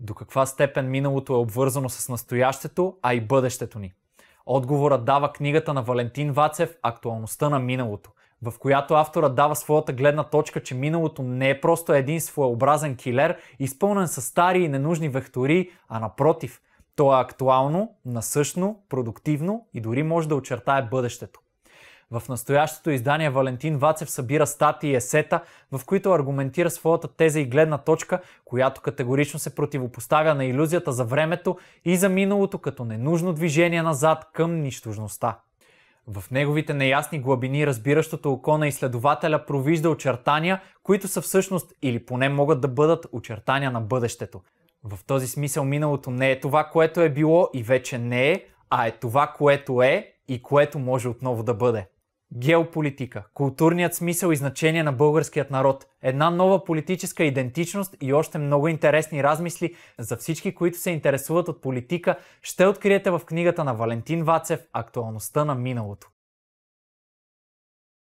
До каква степен миналото е обвързано с настоящето, а и бъдещето ни? Отговорът дава книгата на Валентин Вацев «Актуалността на миналото», в която авторът дава своята гледна точка, че миналото не е просто един своеобразен килер, изпълнен с стари и ненужни вехтори, а напротив, то е актуално, насъщно, продуктивно и дори може да очертае бъдещето. В настоящото издание Валентин Вацев събира статии и есета, в които аргументира своята теза и гледна точка, която категорично се противопоставя на иллюзията за времето и за миналото като ненужно движение назад към нищожността. В неговите неясни глабини разбиращото око на изследователя провижда очертания, които са всъщност или поне могат да бъдат очертания на бъдещето. В този смисъл миналото не е това, което е било и вече не е, а е това, което е и което може отново да бъде. Геополитика. Културният смисъл и значение на българският народ. Една нова политическа идентичност и още много интересни размисли за всички, които се интересуват от политика, ще откриете в книгата на Валентин Вацев «Актуалността на миналото».